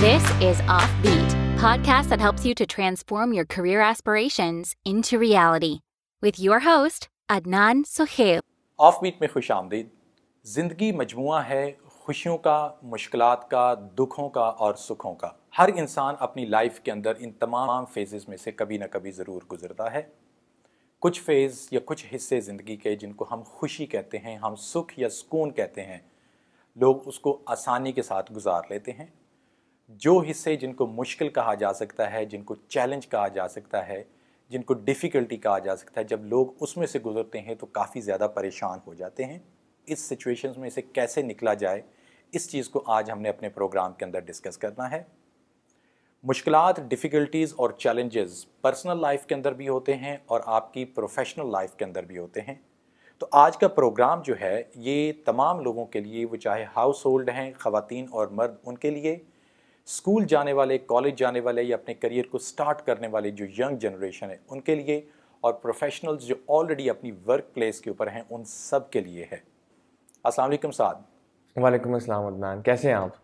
This is Offbeat, podcast that helps you to transform your career aspirations into reality. With your host, Adnan Sohail. Offbeat में खुश आमदीद जिंदगी मजमुआ है खुशियों का मुश्किल का दुखों का और सुखों का हर इंसान अपनी लाइफ के अंदर इन तमाम फेजेस में से कभी ना कभी ज़रूर गुजरता है कुछ फेज़ या कुछ हिस्से ज़िंदगी के जिनको हम खुशी कहते हैं हम सुख या सुकून कहते हैं लोग उसको आसानी के साथ गुजार लेते हैं जो हिस्से जिनको मुश्किल कहा जा सकता है जिनको चैलेंज कहा जा सकता है जिनको डिफ़िकल्टी कहा जा सकता है जब लोग उसमें से गुजरते हैं तो काफ़ी ज़्यादा परेशान हो जाते हैं इस सिचुएशन में इसे कैसे निकला जाए इस चीज़ को आज हमने अपने प्रोग्राम के अंदर डिस्कस करना है मुश्किल डिफ़िकल्टीज़ और चैलेंजेस पर्सनल लाइफ के अंदर भी होते हैं और आपकी प्रोफेशनल लाइफ के अंदर भी होते हैं तो आज का प्रोग्राम जो है ये तमाम लोगों के लिए वो चाहे हाउस होल्ड हैं ख़वान और मर्द उनके लिए स्कूल जाने वाले कॉलेज जाने वाले या अपने करियर को स्टार्ट करने वाले जो यंग जनरेशन है उनके लिए और प्रोफेशनल्स जो ऑलरेडी अपनी वर्क प्लेस के ऊपर हैं उन सब के लिए है अस्सलाम वालेकुम साद वालेकुम अस्सलाम अदनान कैसे हैं आप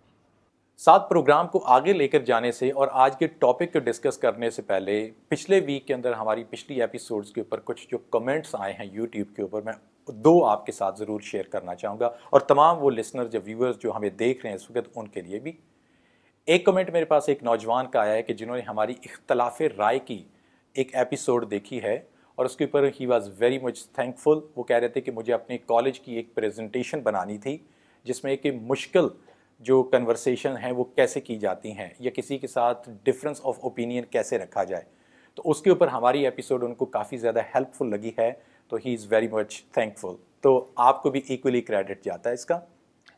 साथ प्रोग्राम को आगे लेकर जाने से और आज के टॉपिक को डिस्कस करने से पहले पिछले वीक के अंदर हमारी पिछली एपिसोड्स के ऊपर कुछ जो कमेंट्स आए हैं यूट्यूब के ऊपर मैं दो आपके साथ ज़रूर शेयर करना चाहूँगा और तमाम वो लिसनर जो व्यूअर्स जो हमें देख रहे हैं इस वक्त उनके लिए भी एक कमेंट मेरे पास एक नौजवान का आया है कि जिन्होंने हमारी इख्तलाफ राय की एक एपिसोड देखी है और उसके ऊपर he was very much thankful वो कह रहे थे कि मुझे अपने कॉलेज की एक प्रेजेंटेशन बनानी थी जिसमें कि मुश्किल जो कन्वर्सेशन है वो कैसे की जाती हैं या किसी के साथ डिफरेंस ऑफ ओपिनियन कैसे रखा जाए तो उसके ऊपर हमारी एपिसोड उनको काफ़ी ज़्यादा हेल्पफुल लगी है तो he is very much thankful तो आपको भी इक्वली क्रेडिट जाता है इसका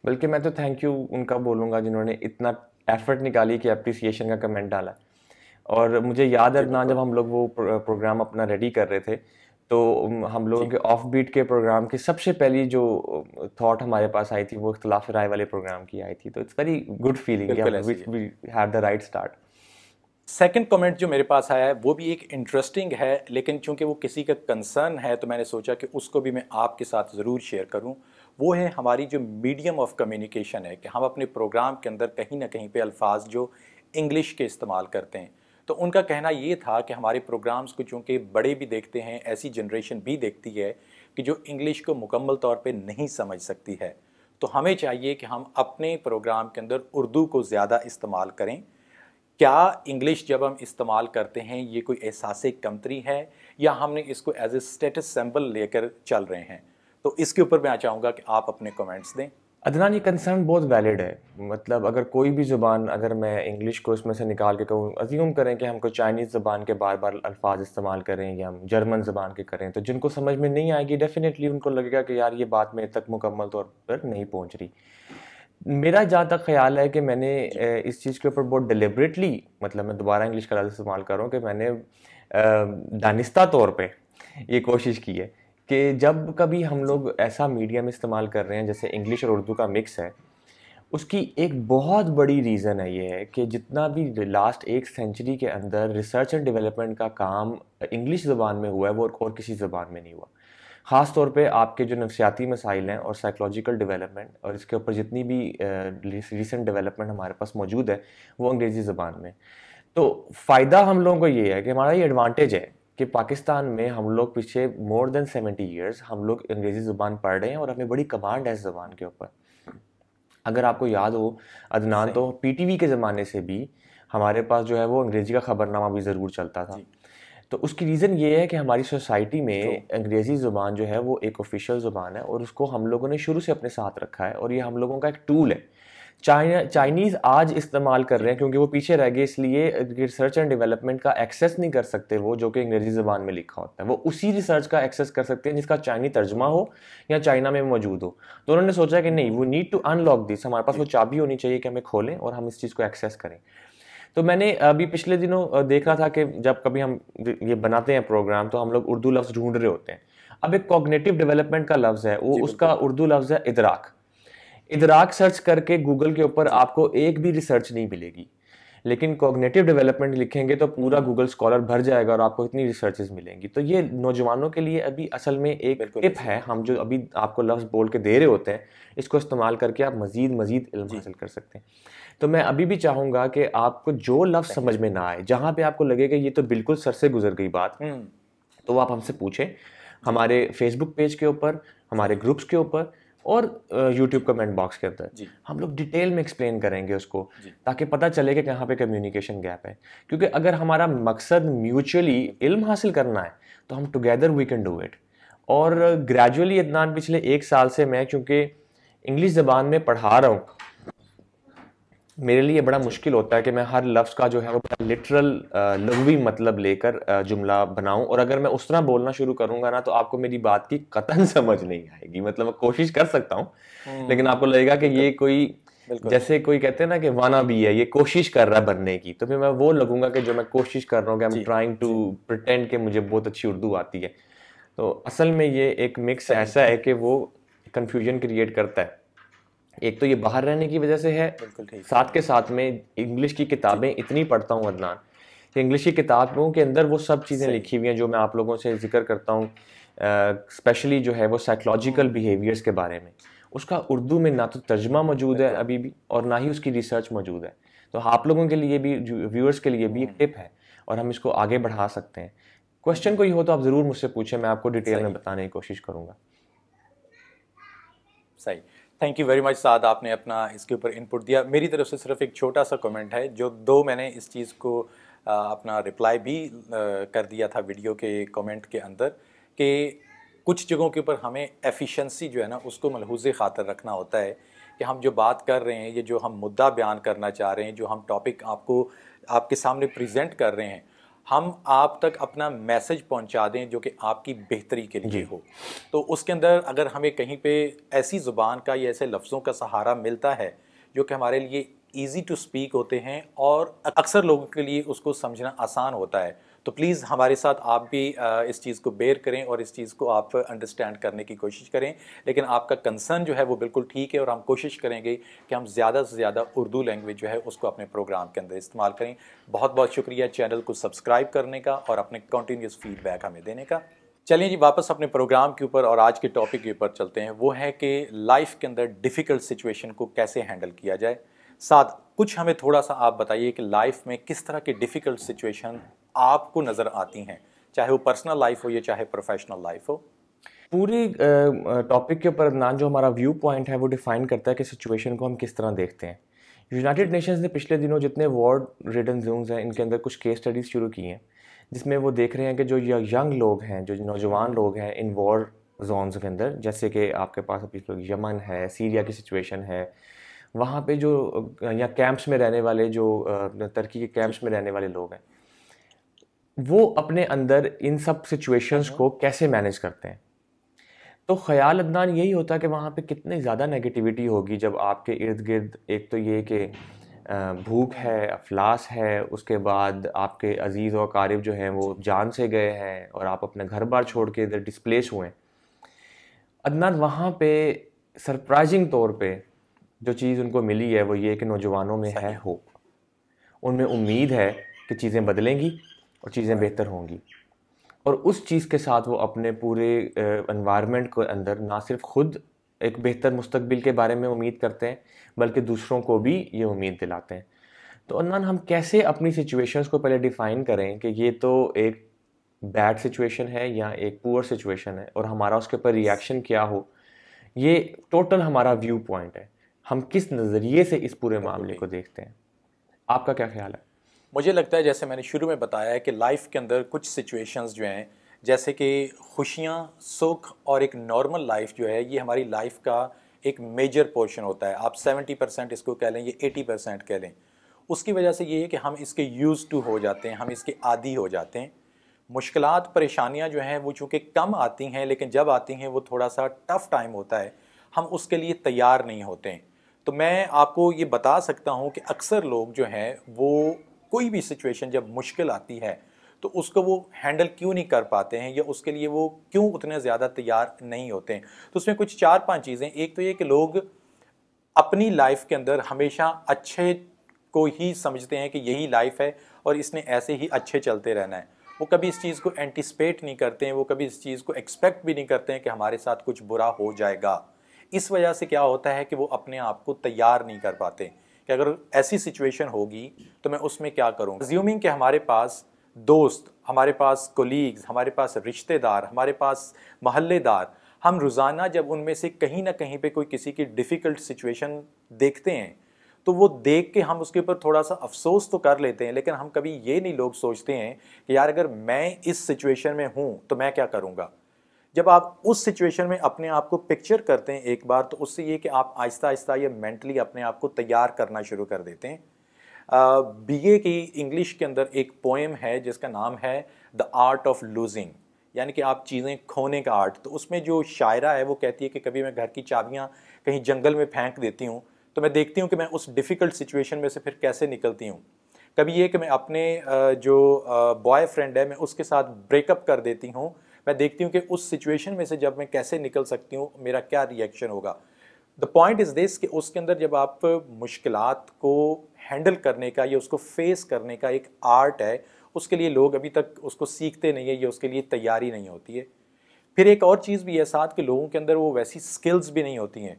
बल्कि मैं तो थैंक यू उनका बोलूँगा जिन्होंने इतना एफर्ट निकाली कि अप्रिसिएशन का कमेंट डाला और मुझे याद है तो ना जब हम लोग वो प्रोग्राम अपना रेडी कर रहे थे तो हम लोगों के ऑफ बीट के प्रोग्राम की सबसे पहली जो थॉट हमारे पास आई थी वो इख्तलाफ राय वाले प्रोग्राम की आई थी तो it's very good feeling have the right start second comment जो मेरे पास आया है वो भी एक इंटरेस्टिंग है लेकिन चूंकि वो किसी का कंसर्न है तो मैंने सोचा कि उसको भी मैं आपके साथ ज़रूर शेयर करूँ वो है हमारी जो मीडियम ऑफ कम्युनिकेशन है कि हम अपने प्रोग्राम के अंदर कहीं ना कहीं पे अल्फाज जो इंग्लिश के इस्तेमाल करते हैं तो उनका कहना ये था कि हमारे प्रोग्राम्स को चूँकि बड़े भी देखते हैं ऐसी जनरेशन भी देखती है कि जो इंग्लिश को मुकम्मल तौर पर नहीं समझ सकती है तो हमें चाहिए कि हम अपने प्रोग्राम के अंदर उर्दू को ज़्यादा इस्तेमाल करें क्या इंग्लिश जब हम इस्तेमाल करते हैं ये कोई एहसास कमतरी है या हमने इसको एज ए स्टेटस सिंबल लेकर चल रहे हैं तो इसके ऊपर मैं चाहूँगा कि आप अपने कमेंट्स दें अदनान ये कंसर्न बहुत वैलिड है मतलब अगर कोई भी ज़ुबान अगर मैं इंग्लिश को इसमें से निकाल के कहूँ अज्यूम करें कि हमको चाइनीज़ ज़बान के बार बार अल्फाज इस्तेमाल करें या हम जर्मन ज़बान के करें तो जिनको समझ में नहीं आएगी डेफ़िनेटली उनको लगेगा कि यार ये बात मेरे तक मुकम्मल तौर पर नहीं पहुँच रही मेरा जहाँ तक ख्याल है कि मैंने इस चीज़ के ऊपर बहुत डिलिब्रेटली मतलब मैं दोबारा इंग्लिश का इस्तेमाल कर रहा हूँ कि मैंने दानिस्ता तौर पर ये कोशिश की है कि जब कभी हम लोग ऐसा मीडियम इस्तेमाल कर रहे हैं जैसे इंग्लिश और उर्दू का मिक्स है उसकी एक बहुत बड़ी रीज़न है ये है कि जितना भी लास्ट एक सेंचुरी के अंदर रिसर्च एंड डेवलपमेंट का काम इंग्लिश ज़बान में हुआ है वो और किसी ज़बान में नहीं हुआ ख़ास तौर पे आपके जो नफसियाती मसाइल हैं और साइकोलॉजिकल डेवलपमेंट और इसके ऊपर जितनी भी रिसेंट डेवलपमेंट हमारे पास मौजूद है वो अंग्रेज़ी ज़बान में तो फ़ायदा हम लोगों को ये है कि हमारा ये एडवांटेज है कि पाकिस्तान में हम लोग पीछे मोर देन सेवेंटी ईयर्स हम लोग अंग्रेज़ी ज़ुबान पढ़ रहे हैं और हमें बड़ी कमांड है इस ज़बान के ऊपर अगर आपको याद हो अदनान तो पीटीवी के ज़माने से भी हमारे पास जो है वो अंग्रेज़ी का ख़बरनामा भी ज़रूर चलता था तो उसकी रीज़न ये है कि हमारी सोसाइटी में अंग्रेज़ी ज़ुबान जो है वो एक ऑफिशियल ज़ुबान है और उसको हम लोगों ने शुरू से अपने साथ रखा है और ये हम लोगों का एक टूल है चाइना चाइनीज़ आज इस्तेमाल कर रहे हैं क्योंकि वो पीछे रह गए इसलिए रिसर्च एंड डेवलपमेंट का एक्सेस नहीं कर सकते वो जो कि अंग्रेज़ी ज़बान में लिखा होता है वो उसी रिसर्च का एक्सेस कर सकते हैं जिसका चाइनी तर्जमा हो या चाइना में मौजूद हो तो उन्होंने सोचा कि नहीं वो नीड टू अनलॉक दिस हमारे पास वो चाबी होनी चाहिए कि हमें खोलें और हम इस चीज़ को एक्सेस करें तो मैंने अभी पिछले दिनों देखा था कि जब कभी हम ये बनाते हैं प्रोग्राम तो हम लोग उर्दू लफ्ज़ ढूंढ रहे होते हैं अब एक कॉग्नेटिव डेवलपमेंट का लफ्ज़ है वो उसका उर्दू लफ्ज़ है इदराक इधराक सर्च करके गूगल के ऊपर आपको एक भी रिसर्च नहीं मिलेगी लेकिन कॉग्नेटिव डेवलपमेंट लिखेंगे तो पूरा गूगल स्कॉलर भर जाएगा और आपको इतनी रिसर्चेज मिलेंगी तो ये नौजवानों के लिए अभी असल में एक टिप है हम जो अभी आपको लफ्ज़ बोल के दे रहे होते हैं इसको इस्तेमाल करके आप मज़ीद मज़ीद इल्म हासिल कर सकते हैं तो मैं अभी भी चाहूँगा कि आपको जो लफ्ज़ समझ में ना आए जहाँ पर आपको लगे कि ये तो बिल्कुल सर से गुजर गई बात हम्म। तो आप हमसे पूछें हमारे फेसबुक पेज के ऊपर हमारे ग्रुप्स के ऊपर और यूट्यूब कमेंट बॉक्स के अंदर हम लोग डिटेल में एक्सप्लेन करेंगे उसको ताकि पता चले कि कहाँ पे कम्युनिकेशन गैप है क्योंकि अगर हमारा मकसद म्यूचुअली इल्म हासिल करना है तो हम together we can do it और ग्रेजुअली इतना पिछले एक साल से मैं क्योंकि इंग्लिश ज़बान में पढ़ा रहा हूँ मेरे लिए बड़ा मुश्किल होता है कि मैं हर लफ्ज़ का जो है वो लिटरल लघवी मतलब लेकर जुमला बनाऊं और अगर मैं उस तरह बोलना शुरू करूंगा ना तो आपको मेरी बात की कतन समझ नहीं आएगी मतलब मैं कोशिश कर सकता हूँ हम्म। लेकिन आपको लगेगा कि ये कोई जैसे कोई कहते हैं ना कि वाना भी है ये कोशिश कर रहा है बनने की तो फिर मैं वो लगूंगा कि जो मैं कोशिश कर रहा हूँ ट्राइंग टू प्रटेंड कि मुझे बहुत अच्छी उर्दू आती है तो असल में ये एक मिक्स ऐसा है कि वो कन्फ्यूजन क्रिएट करता है एक तो ये बाहर रहने की वजह से है साथ के साथ में इंग्लिश की किताबें इतनी पढ़ता हूँ अदनान कि इंग्लिश की किताबों के अंदर वो सब चीज़ें लिखी हुई हैं जो मैं आप लोगों से जिक्र करता हूँ स्पेशली जो है वो साइकोलॉजिकल हाँ। बिहेवियर्स के बारे में उसका उर्दू में ना तो तर्जमा मौजूद है अभी भी और ना ही उसकी रिसर्च मौजूद है तो आप लोगों के लिए भी व्यूअर्स के लिए भी हाँ। एक टिप है और हम इसको आगे बढ़ा सकते हैं क्वेश्चन कोई हो तो आप ज़रूर मुझसे पूछें मैं आपको डिटेल में बताने की कोशिश करूँगा सही थैंक यू वेरी मच साद आपने अपना इसके ऊपर इनपुट दिया मेरी तरफ से सिर्फ एक छोटा सा कमेंट है जो दो मैंने इस चीज़ को अपना रिप्लाई भी कर दिया था वीडियो के कमेंट के अंदर कि कुछ जगहों के ऊपर हमें एफिशिएंसी जो है ना उसको मलहूज खातर रखना होता है कि हम जो बात कर रहे हैं ये जो हम मुद्दा बयान करना चाह रहे हैं जो हम टॉपिक आपको आपके सामने प्रेजेंट कर रहे हैं हम आप तक अपना मैसेज पहुंचा दें जो कि आपकी बेहतरी के लिए हो तो उसके अंदर अगर हमें कहीं पे ऐसी ज़ुबान का या ऐसे लफ्ज़ों का सहारा मिलता है जो कि हमारे लिए ईजी टू स्पीक होते हैं और अक्सर लोगों के लिए उसको समझना आसान होता है तो प्लीज़ हमारे साथ आप भी इस चीज़ को बेयर करें और इस चीज़ को आप अंडरस्टैंड करने की कोशिश करें लेकिन आपका कंसर्न जो है वो बिल्कुल ठीक है और हम कोशिश करेंगे कि हम ज़्यादा से ज़्यादा उर्दू लैंग्वेज जो है उसको अपने प्रोग्राम के अंदर इस्तेमाल करें बहुत बहुत शुक्रिया चैनल को सब्सक्राइब करने का और अपने कंटिन्यूस फीडबैक हमें देने का चलिए जी वापस अपने प्रोग्राम के ऊपर और आज के टॉपिक के ऊपर चलते हैं वो है कि लाइफ के अंदर डिफ़िकल्ट सिचुएशन को कैसे हैंडल किया जाए साथ कुछ हमें थोड़ा सा आप बताइए कि लाइफ में किस तरह के डिफ़िकल्ट सिचुएशन आपको नज़र आती हैं चाहे वो पर्सनल लाइफ हो या चाहे प्रोफेशनल लाइफ हो पूरी टॉपिक के ऊपर अदनान जो हमारा व्यू पॉइंट है वो डिफाइन करता है कि सिचुएशन को हम किस तरह देखते हैं यूनाइटेड नेशंस ने पिछले दिनों जितने वॉर्ड रिडन जोन्स हैं इनके अंदर कुछ केस स्टडीज़ शुरू की हैं जिसमें वो देख रहे हैं कि जो यंग लोग हैं जो नौजवान लोग हैं इन वॉर जोनस के अंदर जैसे कि आपके पास अभी तो यमन है सीरिया की सिचुएशन है वहाँ पे जो या कैंप्स में रहने वाले जो तुर्की के कैंप्स में रहने वाले लोग हैं वो अपने अंदर इन सब सिचुएशंस uh-huh. को कैसे मैनेज करते हैं तो ख्याल अदनान यही होता कि वहाँ पे कितनी ज़्यादा नेगेटिविटी होगी जब आपके इर्द गिर्द एक तो ये कि भूख है अफलास है उसके बाद आपके अजीज़ और कारिब जो हैं वो जान से गए हैं और आप अपने घर बार छोड़ के इधर डिस्प्लेस हुए अदनान वहाँ पे सरप्राइजिंग तौर पे जो चीज़ उनको मिली है वो ये कि नौजवानों में है होप उनमें उम्मीद है कि चीज़ें बदलेंगी और चीज़ें बेहतर होंगी और उस चीज़ के साथ वो अपने पूरे इन्वायरमेंट के अंदर ना सिर्फ खुद एक बेहतर मुस्तबिल के बारे में उम्मीद करते हैं बल्कि दूसरों को भी ये उम्मीद दिलाते हैं तो अनान हम कैसे अपनी सिचुएशंस को पहले डिफ़ाइन करें कि ये तो एक बैड सिचुएशन है या एक पुअर सिचुएशन है और हमारा उसके ऊपर रिएक्शन क्या हो ये टोटल हमारा व्यू पॉइंट है हम किस नज़रिए से इस पूरे मामले को देखते हैं आपका क्या ख्याल है मुझे लगता है जैसे मैंने शुरू में बताया कि लाइफ के अंदर कुछ सिचुएशंस जो हैं जैसे कि खुशियाँ सुख और एक नॉर्मल लाइफ जो है ये हमारी लाइफ का एक मेजर पोर्शन होता है आप 70 परसेंट इसको कह लें ये 80 परसेंट कह लें उसकी वजह से ये है कि हम इसके यूज़ टू हो जाते हैं हम इसके आदि हो जाते हैं मुश्किल परेशानियाँ जो हैं वो चूँकि कम आती हैं लेकिन जब आती हैं वो थोड़ा सा टफ़ टाइम होता है हम उसके लिए तैयार नहीं होते तो मैं आपको ये बता सकता हूँ कि अक्सर लोग जो हैं वो कोई भी सिचुएशन जब मुश्किल आती है तो उसको वो हैंडल क्यों नहीं कर पाते हैं या उसके लिए वो क्यों उतने ज़्यादा तैयार नहीं होते हैं तो उसमें कुछ चार पांच चीज़ें एक तो ये कि लोग अपनी लाइफ के अंदर हमेशा अच्छे को ही समझते हैं कि यही लाइफ है और इसने ऐसे ही अच्छे चलते रहना है वो कभी इस चीज़ को एंटिसपेट नहीं करते हैं वो कभी इस चीज़ को एक्सपेक्ट भी नहीं करते हैं कि हमारे साथ कुछ बुरा हो जाएगा इस वजह से क्या होता है कि वो अपने आप को तैयार नहीं कर पाते कि अगर ऐसी सिचुएशन होगी तो मैं उसमें क्या करूँ ज्यूमिंग के हमारे पास दोस्त हमारे पास कोलीग्स हमारे पास रिश्तेदार हमारे पास महल्लेदार हम रोज़ाना जब उनमें से कहीं ना कहीं पे कोई किसी की डिफ़िकल्ट सिचुएशन देखते हैं तो वो देख के हम उसके ऊपर थोड़ा सा अफसोस तो कर लेते हैं लेकिन हम कभी ये नहीं लोग सोचते हैं कि यार अगर मैं इस सिचुएशन में हूँ तो मैं क्या करूँगा जब आप उस सिचुएशन में अपने आप को पिक्चर करते हैं एक बार तो उससे ये कि आप आहिस्ता आहिस्ता ये मेंटली अपने आप को तैयार करना शुरू कर देते हैं बी ए की इंग्लिश के अंदर एक पोएम है जिसका नाम है द आर्ट ऑफ लूजिंग यानी कि आप चीज़ें खोने का आर्ट तो उसमें जो शायरा है वो कहती है कि कभी मैं घर की चाबियाँ कहीं जंगल में फेंक देती हूँ तो मैं देखती हूँ कि मैं उस डिफ़िकल्ट सिचुएशन में से फिर कैसे निकलती हूँ कभी ये कि मैं अपने जो बॉय फ्रेंड है मैं उसके साथ ब्रेकअप कर देती हूँ मैं देखती हूँ कि उस सिचुएशन में से जब मैं कैसे निकल सकती हूँ मेरा क्या रिएक्शन होगा द पॉइंट इज़ दिस कि उसके अंदर जब आप मुश्किल को हैंडल करने का या उसको फेस करने का एक आर्ट है उसके लिए लोग अभी तक उसको सीखते नहीं है या उसके लिए तैयारी नहीं होती है फिर एक और चीज़ भी है साथ कि लोगों के अंदर वो वैसी स्किल्स भी नहीं होती हैं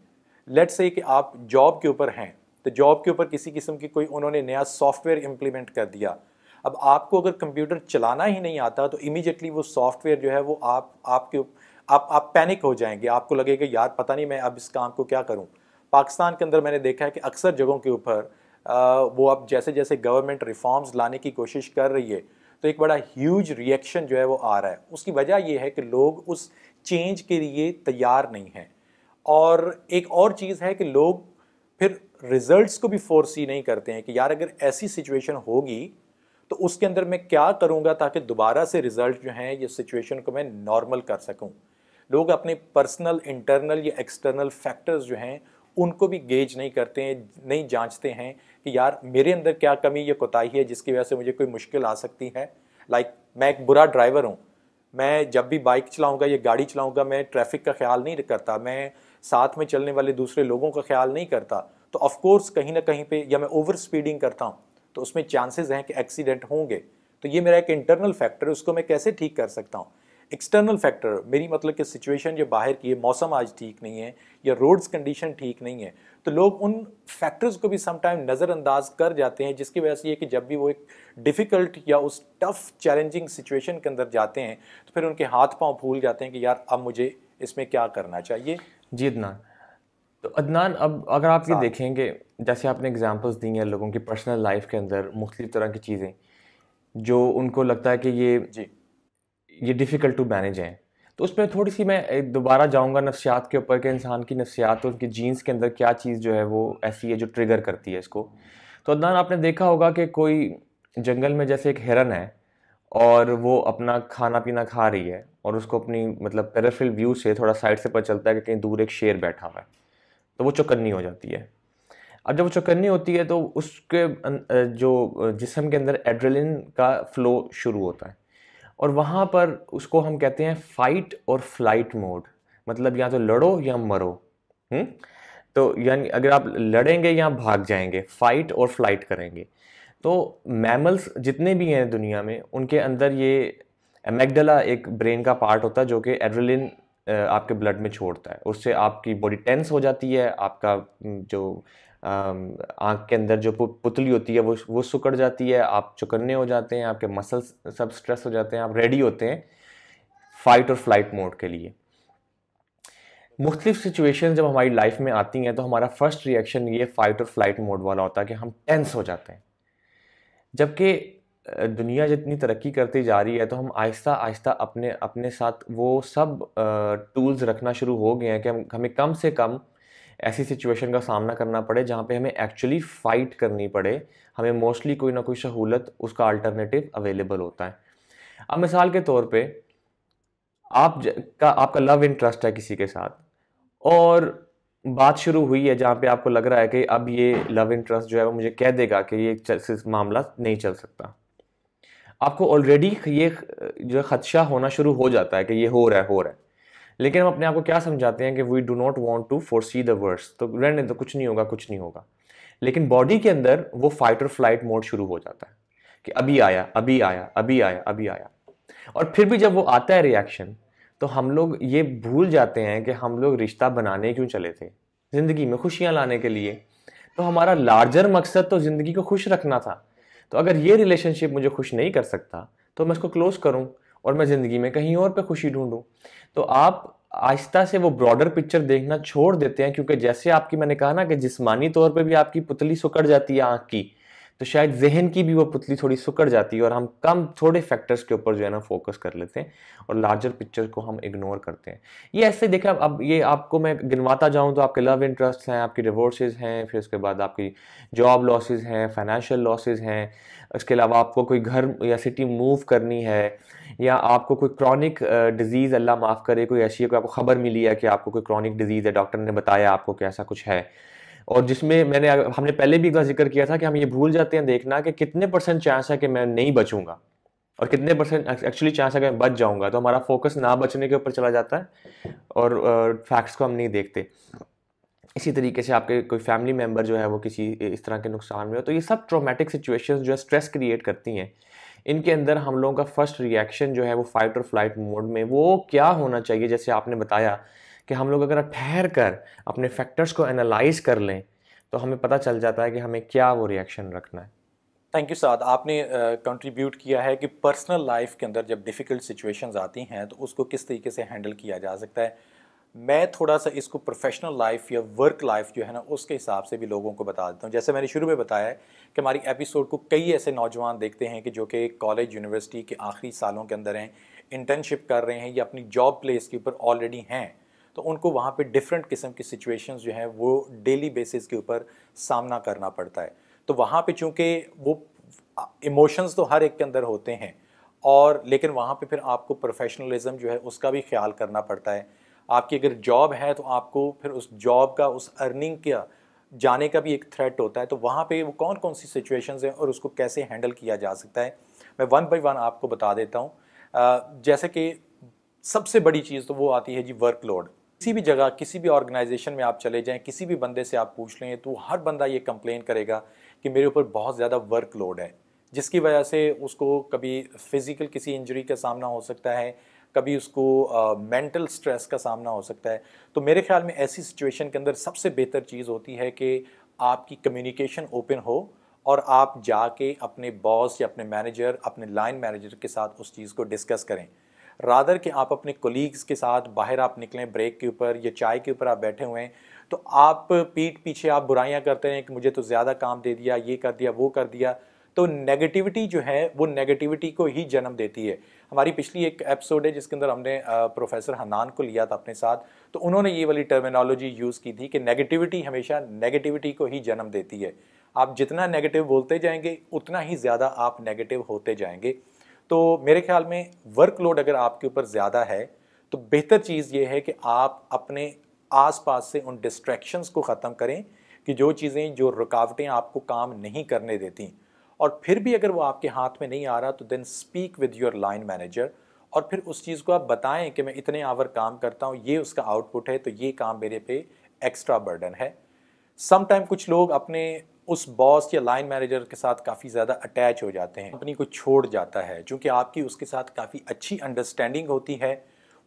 लेट से कि आप जॉब के ऊपर हैं तो जॉब के ऊपर किसी किस्म की कोई उन्होंने नया सॉफ्टवेयर इम्प्लीमेंट कर दिया अब आपको अगर कंप्यूटर चलाना ही नहीं आता तो इमीजिएटली वो सॉफ्टवेयर जो है वो आप आपके आप आप पैनिक हो जाएंगे आपको लगेगा यार पता नहीं मैं अब इस काम को क्या करूँ पाकिस्तान के अंदर मैंने देखा है कि अक्सर जगहों के ऊपर वो अब जैसे जैसे गवर्नमेंट रिफॉर्म्स लाने की कोशिश कर रही है तो एक बड़ा ह्यूज रिएक्शन जो है वो आ रहा है उसकी वजह ये है कि लोग उस चेंज के लिए तैयार नहीं हैं और एक और चीज़ है कि लोग फिर रिज़ल्ट्स को भी फोर्स ही नहीं करते हैं कि यार अगर ऐसी सिचुएशन होगी तो उसके अंदर मैं क्या करूँगा ताकि दोबारा से रिज़ल्ट जो है ये सिचुएशन को मैं नॉर्मल कर सकूँ लोग अपने पर्सनल इंटरनल या एक्सटर्नल फैक्टर्स जो हैं उनको भी गेज नहीं करते हैं नहीं जांचते हैं कि यार मेरे अंदर क्या कमी या कोताही है जिसकी वजह से मुझे कोई मुश्किल आ सकती है लाइक like, मैं एक बुरा ड्राइवर हूँ मैं जब भी बाइक चलाऊँगा या गाड़ी चलाऊँगा मैं ट्रैफिक का ख्याल नहीं करता मैं साथ में चलने वाले दूसरे लोगों का ख्याल नहीं करता तो ऑफ़ कोर्स कहीं ना कहीं पे या मैं ओवर स्पीडिंग करता हूँ तो उसमें चांसेस हैं कि एक्सीडेंट होंगे तो ये मेरा एक इंटरनल फैक्टर है उसको मैं कैसे ठीक कर सकता हूँ एक्सटर्नल फैक्टर मेरी मतलब कि सिचुएशन जो बाहर की है मौसम आज ठीक नहीं है या रोड्स कंडीशन ठीक नहीं है तो लोग उन फैक्टर्स को भी समटाइम नज़रअंदाज कर जाते हैं जिसकी वजह से ये कि जब भी वो एक डिफ़िकल्ट या उस टफ चैलेंजिंग सिचुएशन के अंदर जाते हैं तो फिर उनके हाथ पांव भूल जाते हैं कि यार अब मुझे इसमें क्या करना चाहिए जीतना तो अदनान अब अगर आप ये देखेंगे जैसे आपने एग्जांपल्स दी हैं लोगों की पर्सनल लाइफ के अंदर मुख्तलिफ तरह की चीज़ें जो उनको लगता है कि ये जी ये डिफ़िकल्ट टू मैनेज हैं तो उसमें थोड़ी सी मैं दोबारा जाऊंगा नफ्सियात के ऊपर कि इंसान की नफ्सियात और उनकी जीन्स के अंदर क्या चीज़ जो है वो ऐसी है जो ट्रिगर करती है इसको तो अदनान आपने देखा होगा कि कोई जंगल में जैसे एक हिरन है और वो अपना खाना पीना खा रही है और उसको अपनी मतलब पेराफिल व्यू से थोड़ा साइड से पता चलता है कि कहीं दूर एक शेर बैठा हुआ है तो वो चौकन्नी हो जाती है अब जब वो चौकन्नी होती है तो उसके अं, जो जिसम के अंदर एड्रेलिन का फ्लो शुरू होता है और वहाँ पर उसको हम कहते हैं फाइट और फ्लाइट मोड मतलब या तो लड़ो या मरो हुँ? तो यानी अगर आप लड़ेंगे या भाग जाएंगे फाइट और फ्लाइट करेंगे तो मैमल्स जितने भी हैं दुनिया में उनके अंदर ये मैगडला एक ब्रेन का पार्ट होता है जो कि एड्रेलिन आपके ब्लड में छोड़ता है उससे आपकी बॉडी टेंस हो जाती है आपका जो आँख के अंदर जो पुतली होती है वो वो सुकड़ जाती है आप चुकन्ने हो जाते हैं आपके मसल्स सब स्ट्रेस हो जाते हैं आप रेडी होते हैं फाइट और फ्लाइट मोड के लिए मुख्तलिफ सिचुएशन जब हमारी लाइफ में आती हैं तो हमारा फर्स्ट रिएक्शन ये फाइट और फ्लाइट मोड वाला होता है कि हम टेंस हो जाते हैं जबकि दुनिया जितनी तरक्की करती जा रही है तो हम आहिस्ता आहिस्ता अपने अपने साथ वो सब टूल्स रखना शुरू हो गए हैं कि हम हमें कम से कम ऐसी सिचुएशन का सामना करना पड़े जहाँ पे हमें एक्चुअली फ़ाइट करनी पड़े हमें मोस्टली कोई ना कोई सहूलत उसका अल्टरनेटिव अवेलेबल होता है अब मिसाल के तौर पे आप ज, का आपका लव इंटरेस्ट है किसी के साथ और बात शुरू हुई है जहाँ पे आपको लग रहा है कि अब ये लव इंटरेस्ट जो है वो मुझे कह देगा कि ये मामला नहीं चल सकता आपको ऑलरेडी ये जो खदशा होना शुरू हो जाता है कि ये हो रहा है हो रहा है लेकिन हम अपने आप को क्या समझाते हैं कि we do not want to force the worse तो रहने तो कुछ नहीं होगा कुछ नहीं होगा लेकिन बॉडी के अंदर वो फाइट और फ्लाइट मोड शुरू हो जाता है कि अभी आया अभी आया अभी आया अभी आया और फिर भी जब वो आता है रिएक्शन तो हम लोग ये भूल जाते हैं कि हम लोग रिश्ता बनाने क्यों चले थे ज़िंदगी में खुशियाँ लाने के लिए तो हमारा लार्जर मकसद तो ज़िंदगी को खुश रखना था तो अगर ये रिलेशनशिप मुझे खुश नहीं कर सकता तो मैं इसको क्लोज करूँ और मैं ज़िंदगी में कहीं और पे खुशी ढूंढूँ तो आप आहिस्ता से वो ब्रॉडर पिक्चर देखना छोड़ देते हैं क्योंकि जैसे आपकी मैंने कहा ना कि जिस्मानी तौर पे भी आपकी पुतली सुकड़ जाती है आँख की तो शायद जहन की भी वो पुतली थोड़ी सुकड़ जाती है और हम कम थोड़े फैक्टर्स के ऊपर जो है ना फोकस कर लेते हैं और लार्जर पिक्चर को हम इग्नोर करते हैं ये ऐसे देखें अब अब ये आपको मैं गिनवाता जाऊँ तो आपके लव इंटरेस्ट हैं आपकी डिवोर्सेज हैं फिर उसके बाद आपकी जॉब लॉसेज हैं फाइनेंशियल लॉसेज हैं इसके अलावा आपको कोई घर या सिटी मूव करनी है या आपको कोई क्रॉनिक डिजीज़ अल्लाह माफ़ करे कोई ऐसी आपको ख़बर मिली है कि आपको कोई क्रॉनिक डिजीज़ है डॉक्टर ने बताया आपको कि ऐसा कुछ है और जिसमें मैंने हमने पहले भी एक जिक्र किया था कि हम ये भूल जाते हैं देखना कि कितने परसेंट चांस है कि मैं नहीं बचूंगा और कितने परसेंट एक्चुअली चांस है कि मैं बच जाऊंगा तो हमारा फोकस ना बचने के ऊपर चला जाता है और फैक्ट्स को हम नहीं देखते इसी तरीके से आपके कोई फैमिली मेम्बर जो है वो किसी इस तरह के नुकसान में हो तो ये सब ट्रोमेटिक सिचुएशंस जो है स्ट्रेस क्रिएट करती हैं इनके अंदर हम लोगों का फर्स्ट रिएक्शन जो है वो फाइट और फ्लाइट मोड में वो क्या होना चाहिए जैसे आपने बताया कि हम लोग अगर ठहर कर अपने फैक्टर्स को एनालाइज कर लें तो हमें पता चल जाता है कि हमें क्या वो रिएक्शन रखना है थैंक यू साद आपने कंट्रीब्यूट uh, किया है कि पर्सनल लाइफ के अंदर जब डिफ़िकल्ट सिचुएशंस आती हैं तो उसको किस तरीके से हैंडल किया जा सकता है मैं थोड़ा सा इसको प्रोफेशनल लाइफ या वर्क लाइफ जो है ना उसके हिसाब से भी लोगों को बता देता हूँ जैसे मैंने शुरू में बताया कि हमारी एपिसोड को कई ऐसे नौजवान देखते हैं कि जो कि कॉलेज यूनिवर्सिटी के आखिरी सालों के अंदर हैं इंटर्नशिप कर रहे हैं या अपनी जॉब प्लेस के ऊपर ऑलरेडी हैं तो उनको वहाँ पे डिफरेंट किस्म की सिचुएशंस जो हैं वो डेली बेसिस के ऊपर सामना करना पड़ता है तो वहाँ पे चूँकि वो इमोशंस तो हर एक के अंदर होते हैं और लेकिन वहाँ पे फिर आपको प्रोफेशनलिज्म जो है उसका भी ख्याल करना पड़ता है आपकी अगर जॉब है तो आपको फिर उस जॉब का उस अर्निंग का जाने का भी एक थ्रेट होता है तो वहाँ पे वो कौन कौन सी सिचुएशंस हैं और उसको कैसे हैंडल किया जा सकता है मैं वन बाई वन आपको बता देता हूँ जैसे कि सबसे बड़ी चीज़ तो वो आती है जी वर्कलोड किसी भी जगह किसी भी ऑर्गेनाइजेशन में आप चले जाएं किसी भी बंदे से आप पूछ लें तो हर बंदा ये कंप्लेन करेगा कि मेरे ऊपर बहुत ज़्यादा वर्कलोड है जिसकी वजह से उसको कभी फिज़िकल किसी इंजरी का सामना हो सकता है कभी उसको मेंटल uh, स्ट्रेस का सामना हो सकता है तो मेरे ख्याल में ऐसी सिचुएशन के अंदर सबसे बेहतर चीज़ होती है कि आपकी कम्युनिकेशन ओपन हो और आप जाके अपने बॉस या अपने मैनेजर अपने लाइन मैनेजर के साथ उस चीज़ को डिस्कस करें रादर कि आप अपने कोलीग्स के साथ बाहर आप निकलें ब्रेक के ऊपर या चाय के ऊपर आप बैठे हुए हैं तो आप पीठ पीछे आप बुराइयाँ करते हैं कि मुझे तो ज़्यादा काम दे दिया ये कर दिया वो कर दिया तो नेगेटिविटी जो है वो नेगेटिविटी को ही जन्म देती है हमारी पिछली एक एपिसोड है जिसके अंदर हमने प्रोफेसर हनान को लिया था अपने साथ तो उन्होंने ये वाली टर्मिनोलॉजी यूज़ की थी कि नेगेटिविटी हमेशा नेगेटिविटी को ही जन्म देती है आप जितना नेगेटिव बोलते जाएंगे उतना ही ज़्यादा आप नेगेटिव होते जाएंगे तो मेरे ख्याल में वर्कलोड अगर आपके ऊपर ज़्यादा है तो बेहतर चीज़ ये है कि आप अपने आसपास से उन डिस्ट्रैक्शंस को ख़त्म करें कि जो चीज़ें जो रुकावटें आपको काम नहीं करने देती और फिर भी अगर वो आपके हाथ में नहीं आ रहा तो then speak with your line manager और फिर उस चीज़ को आप बताएं कि मैं इतने आवर काम करता हूँ ये उसका आउटपुट है तो ये काम मेरे पे एक्स्ट्रा बर्डन है समटाइम कुछ लोग अपने उस बॉस या लाइन मैनेजर के साथ काफ़ी ज़्यादा अटैच हो जाते हैं कंपनी को छोड़ जाता है क्योंकि आपकी उसके साथ काफ़ी अच्छी अंडरस्टैंडिंग होती है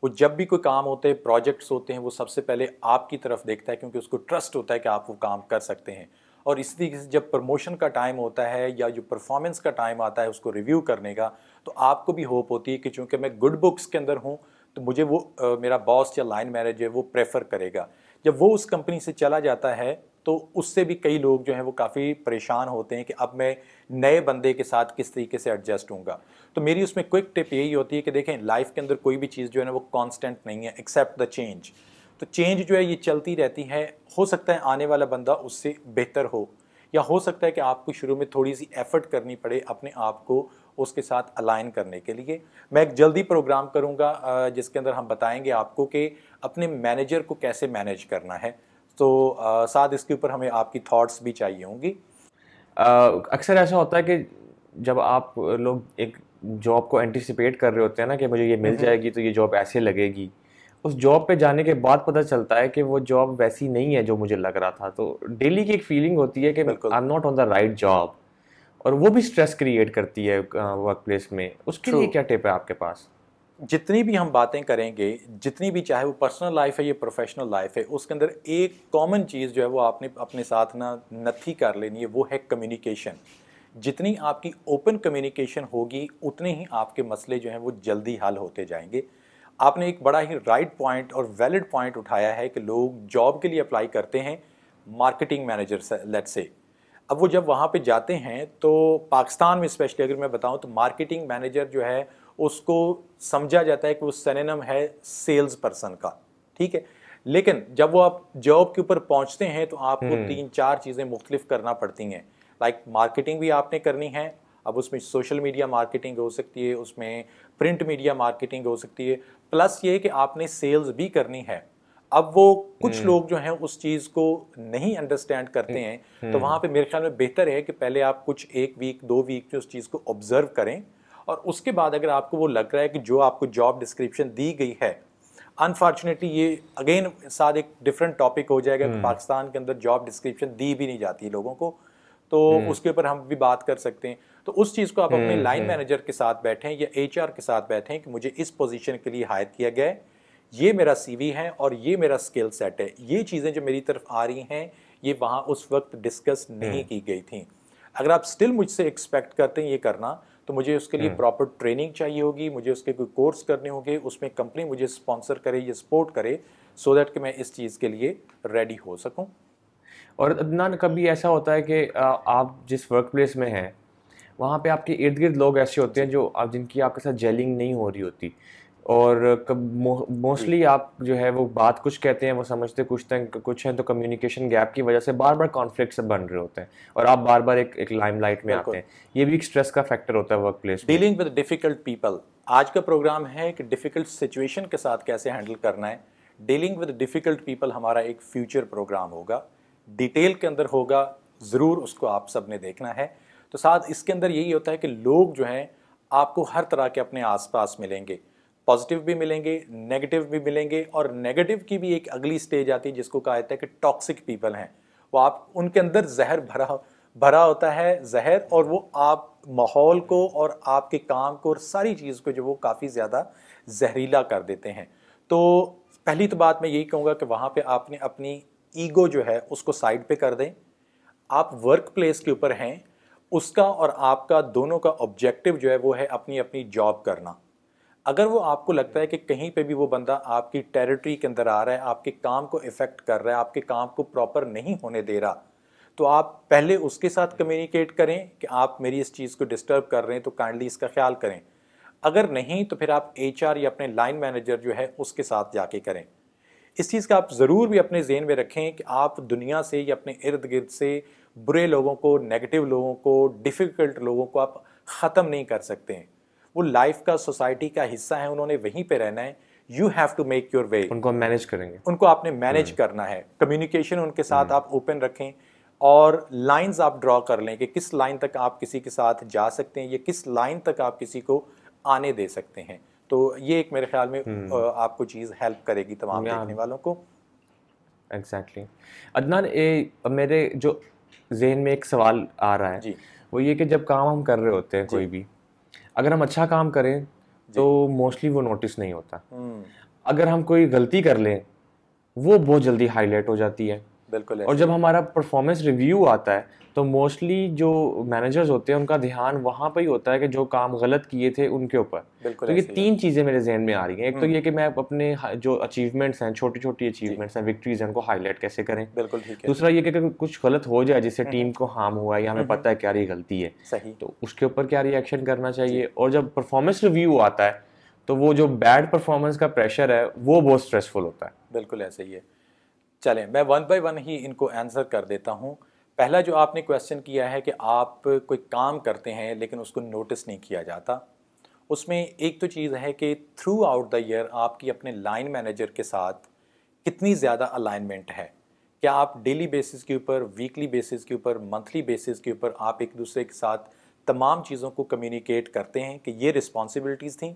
वो जब भी कोई काम होते हैं प्रोजेक्ट्स होते हैं वो सबसे पहले आपकी तरफ देखता है क्योंकि उसको ट्रस्ट होता है कि आप वो काम कर सकते हैं और इसी तरीके से जब प्रमोशन का टाइम होता है या जो परफॉर्मेंस का टाइम आता है उसको रिव्यू करने का तो आपको भी होप होती है कि चूँकि मैं गुड बुक्स के अंदर हूँ तो मुझे वो आ, मेरा बॉस या लाइन मैनेजर वो प्रेफर करेगा जब वो उस कंपनी से चला जाता है तो उससे भी कई लोग जो हैं वो काफ़ी परेशान होते हैं कि अब मैं नए बंदे के साथ किस तरीके से एडजस्ट होऊंगा तो मेरी उसमें क्विक टिप यही होती है कि देखें लाइफ के अंदर कोई भी चीज़ जो है ना वो कांस्टेंट नहीं है एक्सेप्ट द चेंज तो चेंज जो है ये चलती रहती है हो सकता है आने वाला बंदा उससे बेहतर हो या हो सकता है कि आपको शुरू में थोड़ी सी एफ़र्ट करनी पड़े अपने आप को उसके साथ अलाइन करने के लिए मैं एक जल्दी प्रोग्राम करूंगा जिसके अंदर हम बताएंगे आपको कि अपने मैनेजर को कैसे मैनेज करना है तो आ, साथ इसके ऊपर हमें आपकी थॉट्स भी चाहिए होंगी अक्सर ऐसा होता है कि जब आप लोग एक जॉब को एंटिसिपेट कर रहे होते हैं ना कि मुझे ये मिल हम्म। जाएगी तो ये जॉब ऐसे लगेगी उस जॉब पे जाने के बाद पता चलता है कि वो जॉब वैसी नहीं है जो मुझे लग रहा था तो डेली की एक फीलिंग होती है कि I am not on the right job और वो भी स्ट्रेस क्रिएट करती है वर्क प्लेस में उसके लिए क्या टिप है आपके पास जितनी भी हम बातें करेंगे जितनी भी चाहे वो पर्सनल लाइफ है या प्रोफेशनल लाइफ है उसके अंदर एक कॉमन चीज़ जो है वो आपने अपने साथ ना नथी कर लेनी है वो है कम्युनिकेशन जितनी आपकी ओपन कम्युनिकेशन होगी उतने ही आपके मसले जो हैं वो जल्दी हल होते जाएंगे आपने एक बड़ा ही राइट पॉइंट और वैलिड पॉइंट उठाया है कि लोग जॉब के लिए अप्लाई करते हैं मार्केटिंग मैनेजर लेट से अब वो जब वहाँ पे जाते हैं तो पाकिस्तान में स्पेशली अगर मैं बताऊँ तो मार्केटिंग मैनेजर जो है उसको समझा जाता है कि वो सेनेम है सेल्स पर्सन का ठीक है लेकिन जब वो आप जॉब के ऊपर पहुंचते हैं तो आपको हम्म। तीन चार चीज़ें मुख्तलिफ करना पड़ती हैं लाइक like, मार्केटिंग भी आपने करनी है अब उसमें सोशल मीडिया मार्केटिंग हो सकती है उसमें प्रिंट मीडिया मार्केटिंग हो सकती है प्लस ये कि आपने सेल्स भी करनी है अब वो कुछ हम्म। लोग जो हैं उस चीज़ को नहीं अंडरस्टैंड करते हैं तो हम्म। वहाँ पे मेरे ख्याल में बेहतर है कि पहले आप कुछ एक वीक दो वीक जो उस चीज़ को ऑब्जर्व करें और उसके बाद अगर आपको वो लग रहा है कि जो आपको जॉब डिस्क्रिप्शन दी गई है अनफॉर्चुनेटली ये अगेन साथ एक डिफरेंट टॉपिक हो जाएगा कि हम्म। पाकिस्तान के अंदर जॉब डिस्क्रिप्शन दी भी नहीं जाती लोगों को तो हम्म। उसके ऊपर हम भी बात कर सकते हैं तो उस चीज़ को आप अपने लाइन हम्म, मैनेजर के साथ बैठें या एच के साथ बैठें कि मुझे इस पोजीशन के लिए हायर किया गया है ये मेरा सी है और ये मेरा स्किल सेट है ये चीज़ें जो मेरी तरफ आ रही हैं ये वहाँ उस वक्त डिस्कस नहीं की गई थी अगर आप स्टिल मुझसे एक्सपेक्ट करते हैं ये करना तो मुझे उसके लिए प्रॉपर हम्म। ट्रेनिंग चाहिए होगी मुझे उसके कोई कोर्स करने होंगे उसमें कंपनी मुझे स्पॉन्सर करे या सपोर्ट करे सो दैट कि मैं इस चीज़ के लिए रेडी हो सकूँ और अदनान कभी ऐसा होता है कि आप जिस वर्क प्लेस में हैं वहाँ पे आपके इर्द गिर्द लोग ऐसे होते हैं जो आप जिनकी आपके साथ जेलिंग नहीं हो रही होती और मोस्टली आप जो है वो बात कुछ कहते हैं वो समझते कुछ हैं कुछ हैं तो कम्युनिकेशन गैप की वजह से बार बार कॉन्फ्लिक्ट बन रहे होते हैं और आप बार बार एक एक लाइमलाइट में आते हैं ये भी एक स्ट्रेस का फैक्टर होता है workplace dealing with difficult people आज का प्रोग्राम है कि डिफिकल्ट सिचुएशन के साथ कैसे हैंडल करना है डीलिंग विद डिफिकल्ट पीपल हमारा एक फ्यूचर प्रोग्राम होगा डिटेल के अंदर होगा ज़रूर उसको आप सब ने देखना है तो साथ इसके अंदर यही होता है कि लोग जो हैं आपको हर तरह के अपने आसपास मिलेंगे पॉजिटिव भी मिलेंगे नेगेटिव भी मिलेंगे और नेगेटिव की भी एक अगली स्टेज आती है जिसको कहा जाता है कि टॉक्सिक पीपल हैं वो आप उनके अंदर जहर भरा भरा होता है जहर और वो आप माहौल को और आपके काम को और सारी चीज़ को जो वो काफ़ी ज़्यादा जहरीला कर देते हैं तो पहली तो बात मैं यही कहूँगा कि वहाँ पे आपने अपनी ईगो जो है उसको साइड पे कर दें आप वर्क प्लेस के ऊपर हैं उसका और आपका दोनों का ऑब्जेक्टिव जो है वो है अपनी अपनी जॉब करना अगर वो आपको लगता है कि कहीं पे भी वो बंदा आपकी टेरिटरी के अंदर आ रहा है आपके काम को इफ़ेक्ट कर रहा है आपके काम को प्रॉपर नहीं होने दे रहा तो आप पहले उसके साथ कम्युनिकेट करें कि आप मेरी इस चीज़ को डिस्टर्ब कर रहे हैं तो काइंडली इसका ख्याल करें अगर नहीं तो फिर आप एच या अपने लाइन मैनेजर जो है उसके साथ जाके करें इस चीज़ का आप ज़रूर भी अपने जेन में रखें कि आप दुनिया से या अपने इर्द गिर्द से बुरे लोगों को नेगेटिव लोगों को डिफ़िकल्ट लोगों को आप ख़त्म नहीं कर सकते हैं वो लाइफ का सोसाइटी का हिस्सा है उन्होंने वहीं पे रहना है you have to make your way उनको मैनेज करेंगे उनको आपने मैनेज हम्म। करना है कम्युनिकेशन उनके साथ हम्म। आप ओपन रखें और लाइंस आप ड्रॉ कर लें कि किस लाइन तक आप किसी के साथ जा सकते हैं या किस लाइन तक आप किसी को आने दे सकते हैं तो ये एक मेरे ख्याल में हम्म। आपको चीज़ हेल्प करेगी तमाम देखने वालों को एग्जैक्टली exactly. अदनान ए, मेरे जो जहन में एक सवाल आ रहा है जी वो ये कि जब काम हम कर रहे होते हैं कोई भी अगर हम अच्छा काम करें तो मोस्टली वो नोटिस नहीं होता हम्म। अगर हम कोई गलती कर लें वो बहुत जल्दी हाईलाइट हो जाती है बिल्कुल और जब हमारा परफॉर्मेंस रिव्यू आता है तो मोस्टली जो मैनेजर्स होते हैं उनका ध्यान वहाँ पर ही होता है कि जो काम गलत किए थे उनके ऊपर तो ये तीन चीज़ें मेरे जहन में आ रही हैं एक तो हम्म। ये कि मैं अपने जो अचीवमेंट्स हैं छोटी छोटी अचीवमेंट्स हैं विक्ट्रीज हैं उनको हाईलाइट कैसे करें बिल्कुल ठीक है दूसरा ये कि कुछ गलत हो जाए जिससे टीम हम्म। को हार्म हुआ है या हमें हम्म। पता है क्या ये गलती है सही तो उसके ऊपर क्या रिएक्शन करना चाहिए और जब परफॉर्मेंस रिव्यू आता है तो वो जो बैड परफॉर्मेंस का प्रेशर है वो बहुत स्ट्रेसफुल होता है बिल्कुल ऐसे ही है चलें मैं वन बाय वन ही इनको आंसर कर देता हूँ पहला जो आपने क्वेश्चन किया है कि आप कोई काम करते हैं लेकिन उसको नोटिस नहीं किया जाता उसमें एक तो चीज़ है कि थ्रू आउट द ईयर आपकी अपने लाइन मैनेजर के साथ कितनी ज़्यादा अलाइनमेंट है क्या आप डेली बेसिस के ऊपर वीकली बेसिस के ऊपर मंथली बेसिस के ऊपर आप एक दूसरे के साथ तमाम चीज़ों को कम्युनिकेट करते हैं कि ये रिस्पॉन्सिबिलिटीज़ थी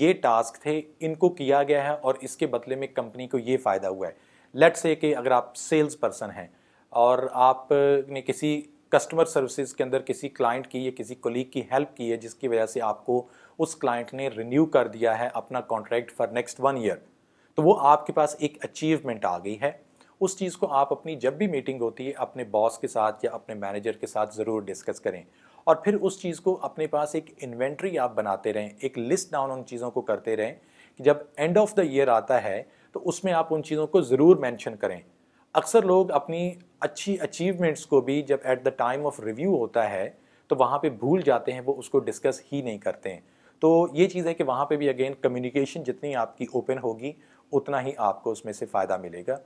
ये टास्क थे इनको किया गया है और इसके बदले में कंपनी को ये फ़ायदा हुआ है लेट्स से कि अगर आप सेल्स पर्सन हैं और आपने किसी कस्टमर सर्विसेज के अंदर किसी क्लाइंट की या किसी कोलीग की हेल्प की है जिसकी वजह से आपको उस क्लाइंट ने रिन्यू कर दिया है अपना contract for next one year तो वो आपके पास एक अचीवमेंट आ गई है उस चीज़ को आप अपनी जब भी मीटिंग होती है अपने बॉस के साथ या अपने मैनेजर के साथ ज़रूर डिस्कस करें और फिर उस चीज़ को अपने पास एक इन्वेंट्री आप बनाते रहें एक लिस्ट डाउन उन चीज़ों को करते रहें कि जब एंड ऑफ द ईयर आता है तो उसमें आप उन चीज़ों को ज़रूर मैंशन करें अक्सर लोग अपनी अच्छी अचीवमेंट्स को भी जब at the time of review होता है तो वहाँ पे भूल जाते हैं वो उसको डिस्कस ही नहीं करते हैं तो ये चीज़ है कि वहाँ पे भी अगेन कम्युनिकेशन जितनी आपकी ओपन होगी उतना ही आपको उसमें से फ़ायदा मिलेगा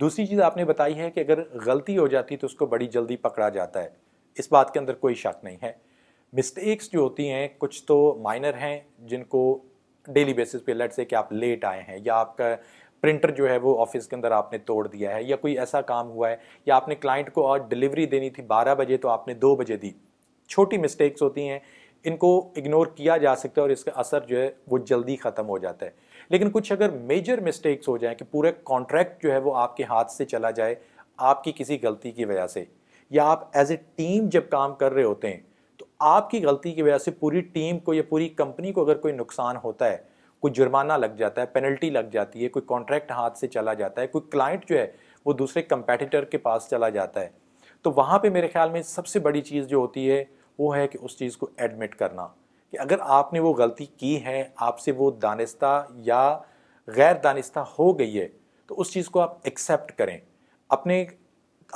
दूसरी चीज़ आपने बताई है कि अगर गलती हो जाती तो उसको बड़ी जल्दी पकड़ा जाता है इस बात के अंदर कोई शक नहीं है मिस्टेक्स जो होती हैं कुछ तो माइनर हैं जिनको डेली बेसिस पे लेट से कि आप लेट आए हैं या आपका प्रिंटर जो है वो ऑफिस के अंदर आपने तोड़ दिया है या कोई ऐसा काम हुआ है या आपने क्लाइंट को और डिलीवरी देनी थी बारह बजे तो आपने दो बजे दी छोटी मिस्टेक्स होती हैं इनको इग्नोर किया जा सकता है और इसका असर जो है वो जल्दी ख़त्म हो जाता है लेकिन कुछ अगर मेजर मिस्टेक्स हो जाएं कि पूरा कॉन्ट्रैक्ट जो है वो आपके हाथ से चला जाए आपकी किसी गलती की वजह से या आप एज ए टीम जब काम कर रहे होते हैं तो आपकी गलती की वजह से पूरी टीम को या पूरी कंपनी को अगर कोई नुकसान होता है कोई जुर्माना लग जाता है पेनल्टी लग जाती है कोई कॉन्ट्रैक्ट हाथ से चला जाता है कोई क्लाइंट जो है वो दूसरे कंपेटिटर के पास चला जाता है तो वहाँ पर मेरे ख्याल में सबसे बड़ी चीज़ जो होती है वो है कि उस चीज़ को एडमिट करना कि अगर आपने वो गलती की है आपसे वो दानिस्ता या गैर दानिस्ता हो गई है तो उस चीज़ को आप एक्सेप्ट करें अपने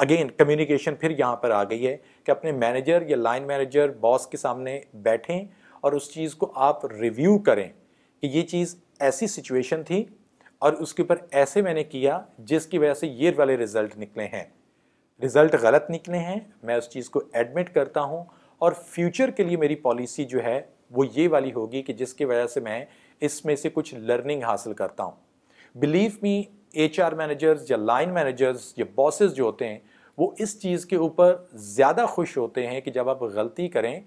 अगेन कम्युनिकेशन फिर यहाँ पर आ गई है कि अपने मैनेजर या लाइन मैनेजर बॉस के सामने बैठें और उस चीज़ को आप रिव्यू करें कि ये चीज़ ऐसी सिचुएशन थी और उसके ऊपर ऐसे मैंने किया जिसकी वजह से ये वाले रिज़ल्ट निकले हैं रिज़ल्ट गलत निकले हैं मैं उस चीज़ को एडमिट करता हूँ और फ्यूचर के लिए मेरी पॉलिसी जो है वो ये वाली होगी कि जिसकी वजह से मैं इसमें से कुछ लर्निंग हासिल करता हूँ believe me H R managers या लाइन मैनेजर्स या बॉसेस जो होते हैं वो इस चीज़ के ऊपर ज़्यादा खुश होते हैं कि जब आप गलती करें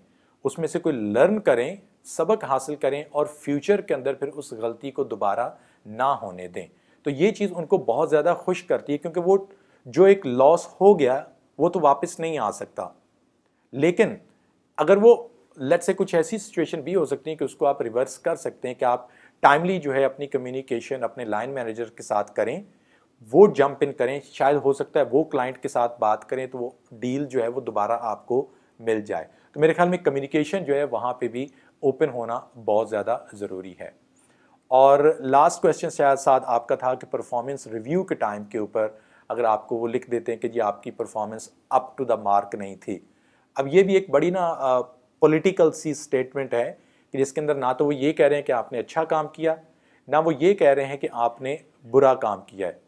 उसमें से कोई लर्न करें सबक हासिल करें और फ्यूचर के अंदर फिर उस गलती को दोबारा ना होने दें तो ये चीज़ उनको बहुत ज़्यादा खुश करती है क्योंकि वो जो एक लॉस हो गया वो तो वापस नहीं आ सकता लेकिन अगर वो लेट से कुछ ऐसी सिचुएशन भी हो सकती है कि उसको आप रिवर्स कर सकते हैं कि आप टाइमली जो है अपनी कम्युनिकेशन अपने लाइन मैनेजर के साथ करें वो जंप इन करें शायद हो सकता है वो क्लाइंट के साथ बात करें तो वो डील जो है वो दोबारा आपको मिल जाए तो मेरे ख्याल में कम्युनिकेशन जो है वहाँ पे भी ओपन होना बहुत ज़्यादा ज़रूरी है और लास्ट क्वेश्चन शायद साथ आपका था कि परफॉर्मेंस रिव्यू के टाइम के ऊपर अगर आपको वो लिख देते हैं कि जी आपकी performance up to the mark नहीं थी अब ये भी एक बड़ी ना पॉलिटिकल सी स्टेटमेंट है कि जिसके अंदर ना तो वो ये कह रहे हैं कि आपने अच्छा काम किया ना वो ये कह रहे हैं कि आपने बुरा काम किया है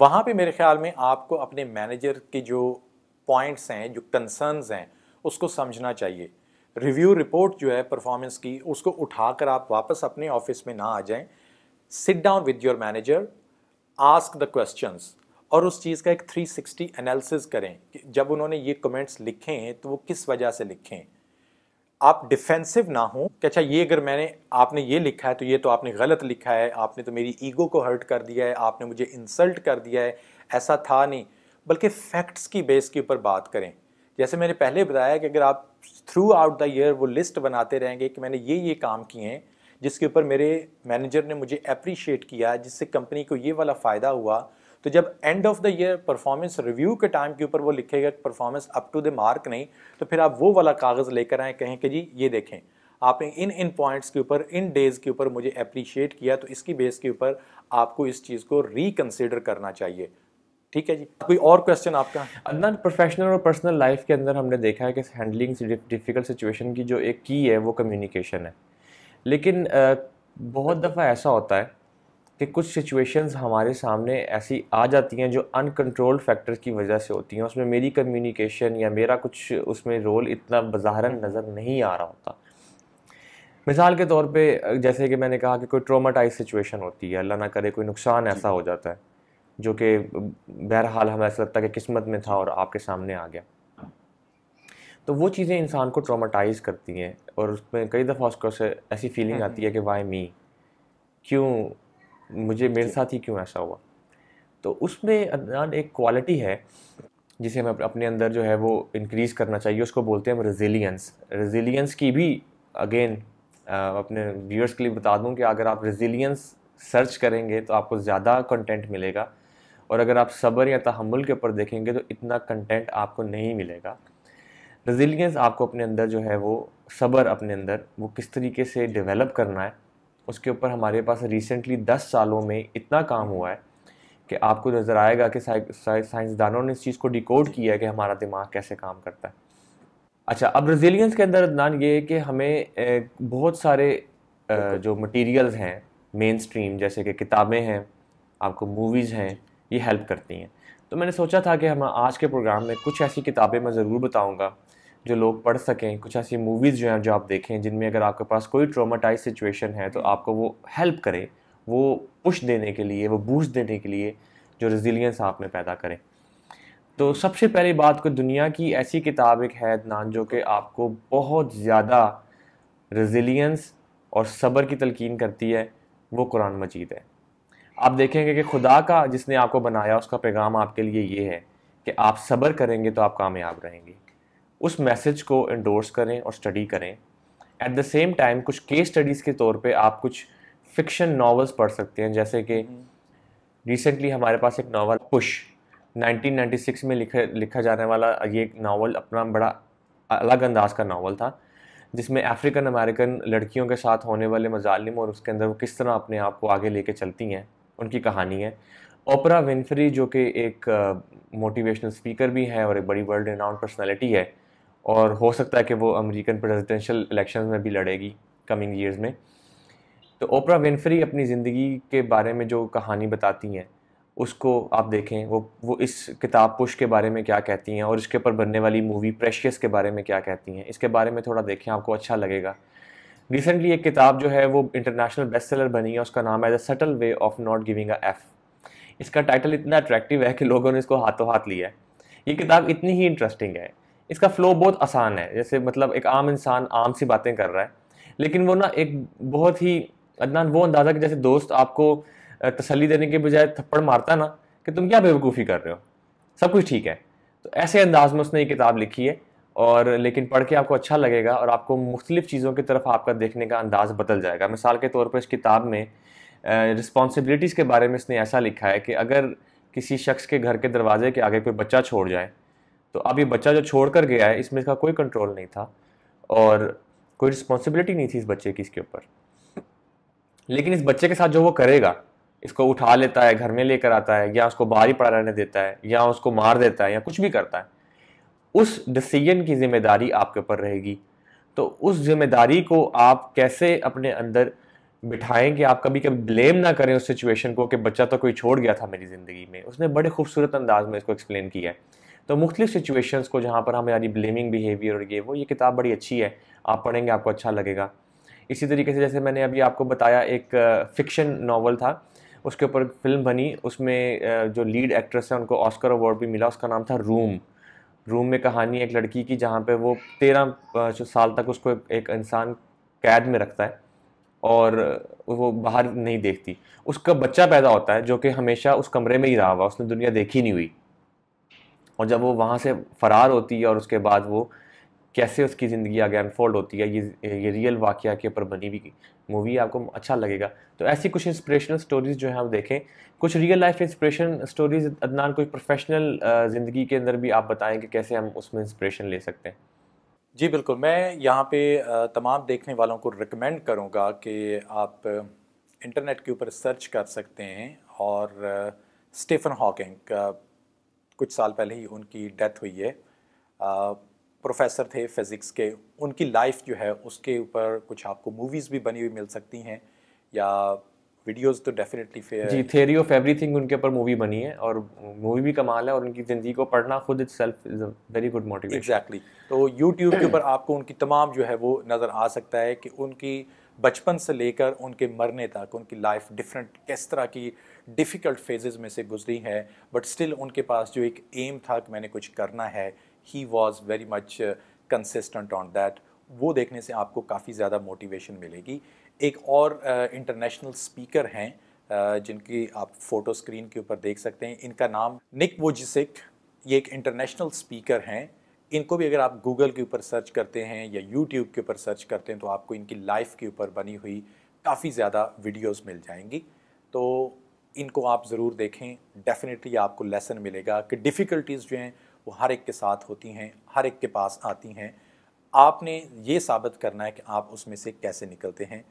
वहाँ पे मेरे ख्याल में आपको अपने मैनेजर के जो पॉइंट्स हैं जो कंसर्नस हैं उसको समझना चाहिए रिव्यू रिपोर्ट जो है परफॉर्मेंस की उसको उठाकर आप वापस अपने ऑफिस में ना आ जाएं sit down with your manager ask the questions और उस चीज़ का एक 360 एनालिसिस करें कि जब उन्होंने ये कमेंट्स लिखे हैं तो वो किस वजह से लिखे हैं आप डिफेंसिव ना हो कि अच्छा ये अगर मैंने आपने ये लिखा है तो ये तो आपने गलत लिखा है आपने तो मेरी ईगो को हर्ट कर दिया है आपने मुझे इंसल्ट कर दिया है ऐसा था नहीं बल्कि फैक्ट्स की बेस के ऊपर बात करें जैसे मैंने पहले बताया कि अगर आप थ्रू आउट द ईयर वो लिस्ट बनाते रहेंगे कि मैंने ये ये काम किए हैं जिसके ऊपर मेरे मैनेजर ने मुझे अप्रिशिएट किया जिससे कंपनी को ये वाला फ़ायदा हुआ तो जब end of the year performance review के टाइम के ऊपर वो लिखेगा performance up to the mark नहीं तो फिर आप वो वाला कागज़ लेकर आए कहें कि जी ये देखें आपने इन इन पॉइंट्स के ऊपर इन डेज़ के ऊपर मुझे अप्रिशिएट किया तो इसकी बेस के ऊपर आपको इस चीज़ को रिकन्सिडर करना चाहिए ठीक है जी कोई और क्वेश्चन आपका अंदर प्रोफेशनल और पर्सनल लाइफ के अंदर हमने देखा है कि हैंडलिंग डिफ़िकल्ट सिचुएशन की जो एक की है वो कम्युनिकेशन है लेकिन बहुत दफ़ा ऐसा होता है कि कुछ सिचुएशंस हमारे सामने ऐसी आ जाती हैं जो अनकंट्रोल्ड फैक्टर्स की वजह से होती हैं उसमें मेरी कम्युनिकेशन या मेरा कुछ उसमें रोल इतना बज़ाहरन नज़र नहीं आ रहा होता मिसाल के तौर पे जैसे कि मैंने कहा कि कोई ट्रोमाटाइज सिचुएशन होती है अल्लाह ना करे कोई नुकसान ऐसा हो जाता है जो कि बहरहाल हमें ऐसा लगता है कि किस्मत में था और आपके सामने आ गया तो वो चीज़ें इंसान को ट्रामाटाइज करती हैं और उसमें कई दफ़ा उसको से ऐसी फीलिंग हम्म। आती है कि वाई मी क्यों मुझे मेरे साथ ही क्यों ऐसा हुआ तो उसमें अदनान एक क्वालिटी है जिसे हमें अपने अंदर जो है वो इंक्रीज करना चाहिए उसको बोलते हैं हम रेजिलियंस रेजिलियंस की भी अगेन अपने व्यूअर्स के लिए बता दूं कि अगर आप रेजिलियंस सर्च करेंगे तो आपको ज़्यादा कंटेंट मिलेगा और अगर आप सब्र या तहमुल के ऊपर देखेंगे तो इतना कंटेंट आपको नहीं मिलेगा रेजिलियंस आपको अपने अंदर जो है वो सब्र अपने अंदर वो किस तरीके से डेवलप करना है उसके ऊपर हमारे पास रिसेंटली दस सालों में इतना काम हुआ है कि आपको नज़र आएगा कि साइंसदानों ने इस चीज़ को डिकोड किया है कि हमारा दिमाग कैसे काम करता है अच्छा अब रेजिलियंस के अंदर अदनान ये है कि हमें बहुत सारे जो मटेरियल्स हैं मेन स्ट्रीम जैसे कि किताबें हैं आपको मूवीज़ हैं ये हेल्प करती हैं तो मैंने सोचा था कि हम आज के प्रोग्राम में कुछ ऐसी किताबें मैं ज़रूर बताऊँगा जो लोग पढ़ सकें कुछ ऐसी मूवीज़ जो हैं जो आप देखें जिनमें अगर आपके पास कोई ट्रोमाटाइज सिचुएशन है तो आपको वो हेल्प करे वो पुश देने के लिए वो बूस्ट देने के लिए जो रेजिलियंस आप में पैदा करें तो सबसे पहली बात को दुनिया की ऐसी किताब एक है नान जो कि आपको बहुत ज़्यादा रेजिलियंस और सब्र की तलकिन करती है वो कुरान मजीद है आप देखेंगे कि खुदा का जिसने आपको बनाया उसका पैगाम आपके लिए ये है कि आप सब्र करेंगे तो आप कामयाब रहेंगे उस मैसेज को इंडोर्स करें और स्टडी करें एट द सेम टाइम कुछ केस स्टडीज़ के तौर पे आप कुछ फिक्शन नावल्स पढ़ सकते हैं जैसे कि रिसेंटली हम्म। हमारे पास एक नावल पुश 1996 में लिखा लिखा जाने वाला ये एक नावल अपना बड़ा अलग अंदाज का नावल था जिसमें अफ्रीकन अमेरिकन लड़कियों के साथ होने वाले मजालिम और उसके अंदर वो किस तरह अपने आप को आगे लेके चलती हैं उनकी कहानी है ओपरा विनफ्री जो कि एक मोटिवेशनल uh, स्पीकर भी हैं और एक बड़ी वर्ल्ड रिनाउंड पर्सनैलिटी है और हो सकता है कि वो अमेरिकन प्रेसिडेंशियल इलेक्शन में भी लड़ेगी कमिंग ईयर्स में तो ओपरा विनफ्री अपनी ज़िंदगी के बारे में जो कहानी बताती हैं उसको आप देखें वो वो इस किताब पुश के बारे में क्या कहती हैं और इसके ऊपर बनने वाली मूवी प्रेशियस के बारे में क्या कहती हैं इसके बारे में थोड़ा देखें आपको अच्छा लगेगा रिसेंटली एक किताब जो है वो इंटरनेशनल बेस्ट सेलर बनी है उसका नाम है the subtle way of not giving a F इसका टाइटल इतना अट्रैक्टिव है कि लोगों ने इसको हाथों हाथ लिया है ये किताब इतनी ही इंटरेस्टिंग है इसका फ्लो बहुत आसान है जैसे मतलब एक आम इंसान आम सी बातें कर रहा है लेकिन वो ना एक बहुत ही अदनान वो अंदाज़ा कि जैसे दोस्त आपको तसली देने के बजाय थप्पड़ मारता ना कि तुम क्या बेवकूफ़ी कर रहे हो सब कुछ ठीक है तो ऐसे अंदाज में उसने ये किताब लिखी है और लेकिन पढ़ के आपको अच्छा लगेगा और आपको मुख्तलिफ़ चीज़ों की तरफ आपका देखने का अंदाज़ बदल जाएगा मिसाल के तौर पर इस किताब में रिस्पॉन्सिबिलिटीज़ के बारे में इसने ऐसा लिखा है कि अगर किसी शख्स के घर के दरवाजे के आगे कोई बच्चा छोड़ जाए तो अब ये बच्चा जो छोड़ कर गया है इसमें इसका कोई कंट्रोल नहीं था और कोई रिस्पॉन्सिबिलिटी नहीं थी इस बच्चे की इसके ऊपर लेकिन इस बच्चे के साथ जो वो करेगा इसको उठा लेता है घर में लेकर आता है या उसको बाहर ही पड़ा रहने देता है या उसको मार देता है या कुछ भी करता है उस डिसीजन की जिम्मेदारी आपके ऊपर रहेगी तो उस जिम्मेदारी को आप कैसे अपने अंदर बिठाएं कि आप कभी कभी ब्लेम ना करें उस सिचुएशन को कि बच्चा तो कोई छोड़ गया था मेरी ज़िंदगी में उसने बड़े खूबसूरत अंदाज में इसको एक्सप्लेन किया है तो मुख्तलिफ सिचुएशंस को जहाँ पर हमारी ब्लेमिंग बिहेवियर और ये वो ये किताब बड़ी अच्छी है आप पढ़ेंगे आपको अच्छा लगेगा इसी तरीके से जैसे मैंने अभी आपको बताया एक फ़िक्शन नावल था उसके ऊपर फिल्म बनी उसमें जो लीड एक्ट्रेस है उनको ऑस्कर अवार्ड भी मिला उसका नाम था रूम रूम में कहानी एक लड़की की जहाँ पे वो तेरह साल तक उसको एक इंसान कैद में रखता है और वो बाहर नहीं देखती उसका बच्चा पैदा होता है जो कि हमेशा उस कमरे में ही रहा हुआ उसने दुनिया देखी नहीं हुई और जब वो वहाँ से फरार होती है और उसके बाद वो कैसे उसकी ज़िंदगी आगे अनफोल्ड होती है ये ये रियल वाक़ के ऊपर बनी हुई मूवी आपको अच्छा लगेगा तो ऐसी कुछ इंस्पिरेशनल स्टोरीज़ जो है हम देखें कुछ real life inspiration stories Adnan कोई प्रोफेशनल ज़िंदगी के अंदर भी आप बताएं कि कैसे हम उसमें इंस्पिरेशन ले सकते हैं जी बिल्कुल मैं यहाँ पे तमाम देखने वालों को रिकमेंड करूँगा कि आप इंटरनेट के ऊपर सर्च कर सकते हैं और स्टीफन हॉकिंग कुछ साल पहले ही उनकी डेथ हुई है प्रोफेसर थे फिज़िक्स के उनकी लाइफ जो है उसके ऊपर कुछ आपको मूवीज़ भी बनी हुई मिल सकती हैं या वीडियोस तो डेफिनेटली फेयर जी थेरी ऑफ एवरीथिंग उनके ऊपर मूवी बनी है और मूवी भी कमाल है और उनकी ज़िंदगी को पढ़ना खुद itself is a very good motivation exactly तो यूट्यूब के ऊपर आपको उनकी तमाम जो है वो नज़र आ सकता है कि उनकी बचपन से लेकर उनके मरने तक उनकी लाइफ डिफरेंट किस तरह की डिफ़िकल्ट फेजेज में से गुजरी है बट स्टिल उनके पास जो एक एम था कि मैंने कुछ करना है he was very much consistent on that वो देखने से आपको काफ़ी ज़्यादा मोटिवेशन मिलेगी एक और इंटरनेशनल uh, स्पीकर हैं uh, जिनकी आप फ़ोटो स्क्रीन के ऊपर देख सकते हैं इनका नाम निक वोजिसिक ये एक इंटरनेशनल स्पीकर हैं इनको भी अगर आप गूगल के ऊपर सर्च करते हैं या यूट्यूब के ऊपर सर्च करते हैं तो आपको इनकी लाइफ के ऊपर बनी हुई काफ़ी ज़्यादा वीडियोस मिल जाएंगी तो इनको आप ज़रूर देखें डेफिनेटली आपको लेसन मिलेगा कि डिफ़िकल्टीज़ जो हैं वो हर एक के साथ होती हैं हर एक के पास आती हैं आपने ये साबित करना है कि आप उसमें से कैसे निकलते हैं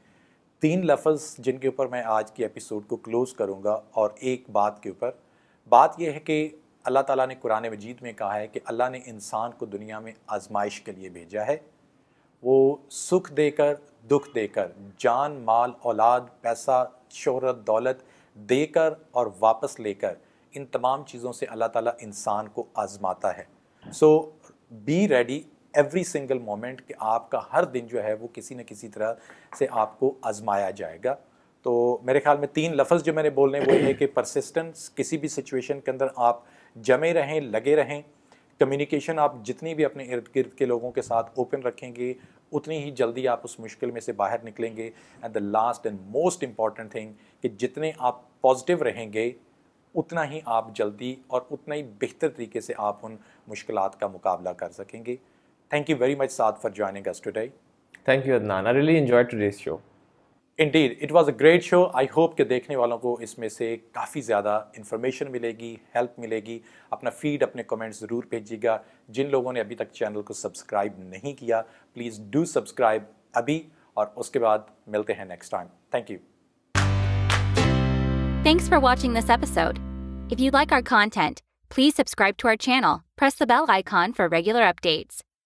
तीन लफ्ज़ जिनके ऊपर मैं आज के एपिसोड को क्लोज़ करूँगा और एक बात के ऊपर बात यह है कि अल्लाह ताला ने कुरान मजीद में कहा है कि अल्लाह ने इंसान को दुनिया में आजमाइश के लिए भेजा है वो सुख देकर दुख देकर जान माल औलाद पैसा शहरत दौलत देकर और वापस लेकर इन तमाम चीज़ों से अल्लाह ताला इंसान को आज़माता है so be ready every single moment कि आपका हर दिन जो है वो किसी न किसी तरह से आपको आज़माया जाएगा तो मेरे ख्याल में तीन लफ्ज़ जो मैंने बोलने वो ये कि परसिस्टेंस किसी भी सिचुएशन के अंदर आप जमे रहें लगे रहें कम्युनिकेशन आप जितनी भी अपने इर्द गिर्द के लोगों के साथ ओपन रखेंगे उतनी ही जल्दी आप उस मुश्किल में से बाहर निकलेंगे and the last and most important thing कि जितने आप पॉजिटिव रहेंगे उतना ही आप जल्दी और उतना ही बेहतर तरीके से आप उन मुश्किल का मुकाबला कर सकेंगे थैंक यू वेरी मच साथ for joining us today thank you Adnan I really enjoy this show indeed it was a great show I hope कि देखने वालों को इसमें से काफ़ी ज़्यादा इन्फॉर्मेशन मिलेगी हेल्प मिलेगी अपना फीड अपने कमेंट्स ज़रूर भेजिएगा जिन लोगों ने अभी तक चैनल को सब्सक्राइब नहीं किया प्लीज़ डू सब्सक्राइब अभी और उसके बाद मिलते हैं next time thank you Thanks for watching this episode. If you like our content, please subscribe to our channel, press the bell icon for regular updates.